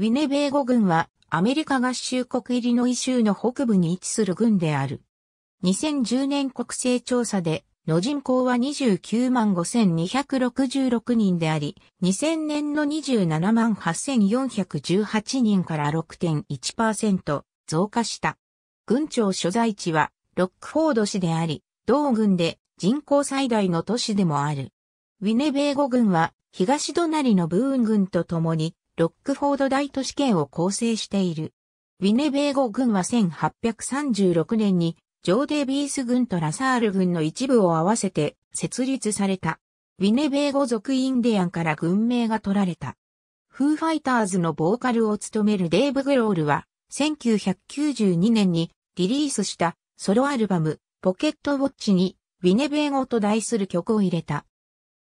ウィネベーゴ軍はアメリカ合衆国イリノイ州の北部に位置する軍である。2010年国勢調査での人口は29万5266人であり、2000年の27万8418人から6.1%増加した。軍庁所在地はロックフォード市であり、同軍で人口最大の都市でもある。ウィネベーゴ軍は東隣のブーン軍と共にロックフォード大都市圏を構成している。ウィネベーゴ軍は1836年に、ジョーデビース軍とラサール軍の一部を合わせて設立された。ウィネベーゴ族インディアンから軍名が取られた。フーファイターズのボーカルを務めるデーブ・グロールは、1992年にリリースしたソロアルバム、ポケットウォッチに、ウィネベーゴと題する曲を入れた。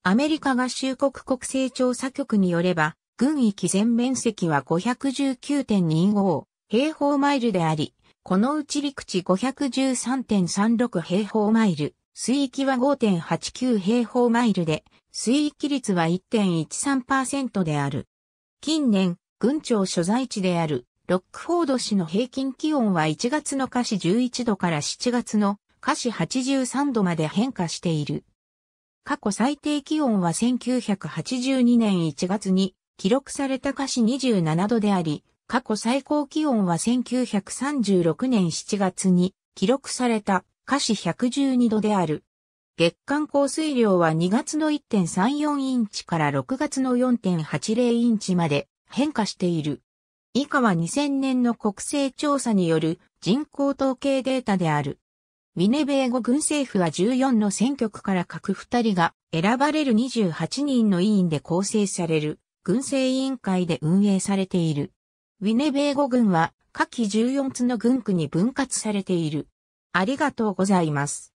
アメリカ合衆国国勢調査局によれば、軍域全面積は519.25平方マイルであり、このうち陸地513.36平方マイル、水域は5.89平方マイルで、水域率は1.13%である。近年、軍庁所在地であるロックフォード市の平均気温は1月の下市11度から7月の下市83度まで変化している。過去最低気温は1982年1月に記録された華氏27度であり、過去最高気温は1936年7月に記録された華氏112度である。月間降水量は2月の1.34インチから6月の4.80インチまで変化している。以下は2000年の国勢調査による人口統計データである。ウィネベーゴ軍政府は14の選挙区から各2人が選ばれる28人の委員で構成される。軍政委員会で運営されている。ウィネベーゴ軍は、下記14つの軍区に分割されている。ありがとうございます。